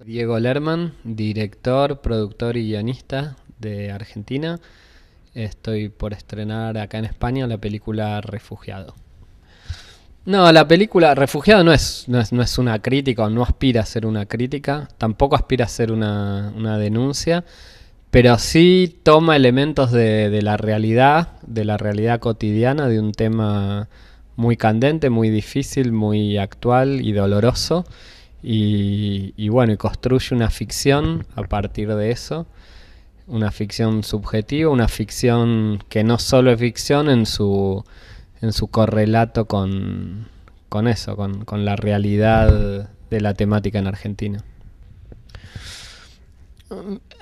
Diego Lerman, director, productor y guionista de Argentina. Estoy por estrenar acá en España la película Refugiado. No, la película Refugiado no es, no es, una crítica o no aspira a ser una crítica, tampoco aspira a ser una, denuncia, pero sí toma elementos de, de la realidad, de la realidad cotidiana, de un tema muy candente, muy difícil, muy actual y doloroso y, bueno, y construye una ficción a partir de eso, una ficción subjetiva, una ficción que no solo es ficción en su, en su correlato con, con eso, con, la realidad de la temática en Argentina.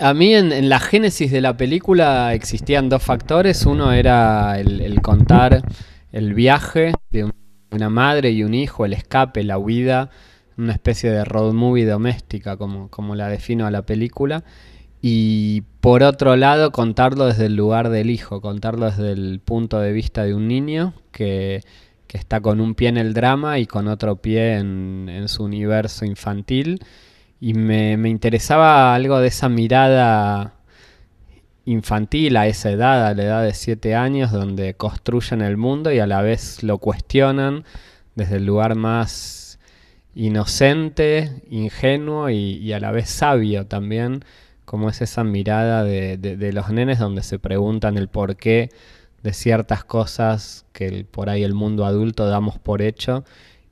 A mí en, la génesis de la película existían dos factores. Uno era el, contar el viaje de una madre y un hijo, el escape, la huida una especie de road movie doméstica, como, como la defino a la película. Y por otro lado, contarlo desde el lugar del hijo, contarlo desde el punto de vista de un niño que, está con un pie en el drama y con otro pie en, su universo infantil. Y me, me interesaba algo de esa mirada infantil a esa edad, a la edad de 7 años, donde construyen el mundo y a la vez lo cuestionan desde el lugar más inocente, ingenuo y, a la vez sabio también, como es esa mirada de, los nenes donde se preguntan el porqué de ciertas cosas que por ahí el mundo adulto damos por hecho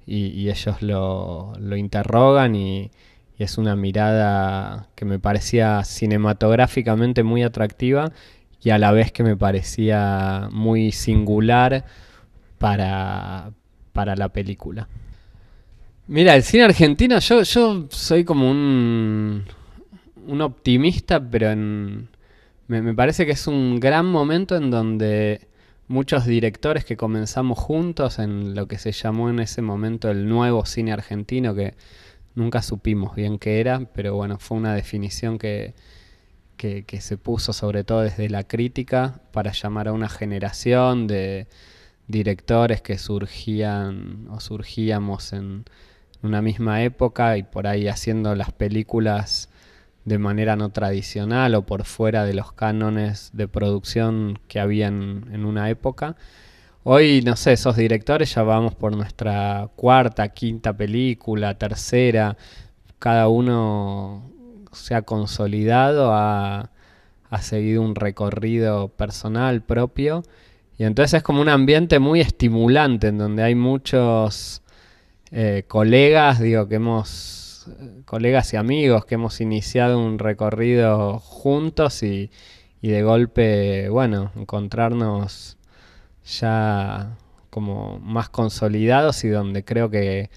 y, ellos lo, interrogan y, es una mirada que me parecía cinematográficamente muy atractiva y a la vez que me parecía muy singular para la película. Mira, el cine argentino, yo, soy como un, un optimista, pero en, me, parece que es un gran momento en donde muchos directores que comenzamos juntos en lo que se llamó en ese momento el nuevo cine argentino, que nunca supimos bien qué era, pero bueno, fue una definición que, se puso sobre todo desde la crítica para llamar a una generación de directores que surgían o surgíamos en, una misma época y por ahí haciendo las películas de manera no tradicional o por fuera de los cánones de producción que habían en una época. Hoy, no sé, esos directores ya vamos por nuestra cuarta, quinta película, tercera, cada uno se ha consolidado, ha seguido un recorrido personal propio y entonces es como un ambiente muy estimulante en donde hay muchos eh, colegas, digo, que hemos, colegas y amigos, que hemos iniciado un recorrido juntos y, de golpe, bueno, encontrarnos ya como más consolidados y donde creo que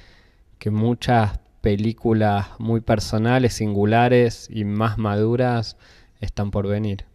muchas películas muy personales, singulares y más maduras están por venir.